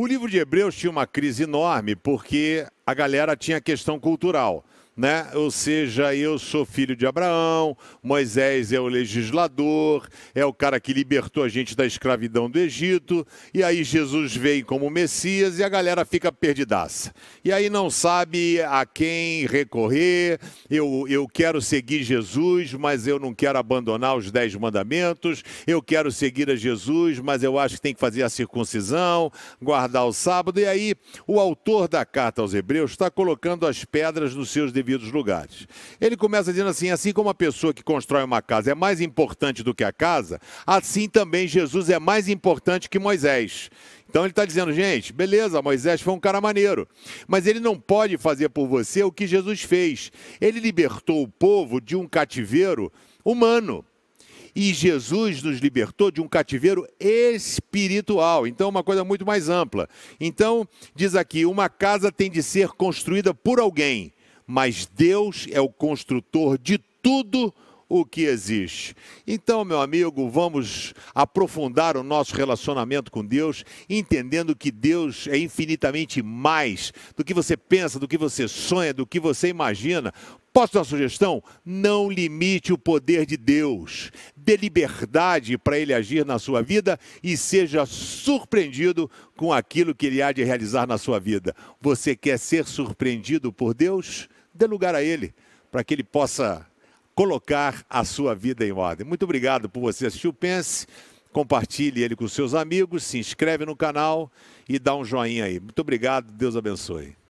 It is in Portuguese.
O livro de Hebreus tinha uma crise enorme, porque a galera tinha questão cultural. Né? Ou seja, eu sou filho de Abraão, Moisés é o legislador, é o cara que libertou a gente da escravidão do Egito, e aí Jesus vem como Messias e a galera fica perdidaça. E aí não sabe a quem recorrer, eu, eu quero seguir Jesus, mas eu não quero abandonar os dez mandamentos, eu quero seguir a Jesus, mas eu acho que tem que fazer a circuncisão, guardar o sábado, e aí o autor da carta aos Hebreus Abreu está colocando as pedras nos seus devidos lugares. Ele começa dizendo assim: assim como a pessoa que constrói uma casa é mais importante do que a casa, assim também Jesus é mais importante que Moisés. Então ele está dizendo, gente, beleza, Moisés foi um cara maneiro, mas ele não pode fazer por você o que Jesus fez. Ele libertou o povo de um cativeiro humano. E Jesus nos libertou de um cativeiro espiritual. Então, uma coisa muito mais ampla. Então, diz aqui: uma casa tem de ser construída por alguém, mas Deus é o construtor de tudo o que existe. Então, meu amigo, vamos aprofundar o nosso relacionamento com Deus, entendendo que Deus é infinitamente mais do que você pensa, do que você sonha, do que você imagina. Posso dar uma sugestão? Não limite o poder de Deus. Dê liberdade para ele agir na sua vida e seja surpreendido com aquilo que ele há de realizar na sua vida. Você quer ser surpreendido por Deus? Dê lugar a ele, para que ele possa colocar a sua vida em ordem. Muito obrigado por você assistir o Pense. Compartilhe ele com seus amigos, se inscreve no canal e dá um joinha aí. Muito obrigado, Deus abençoe.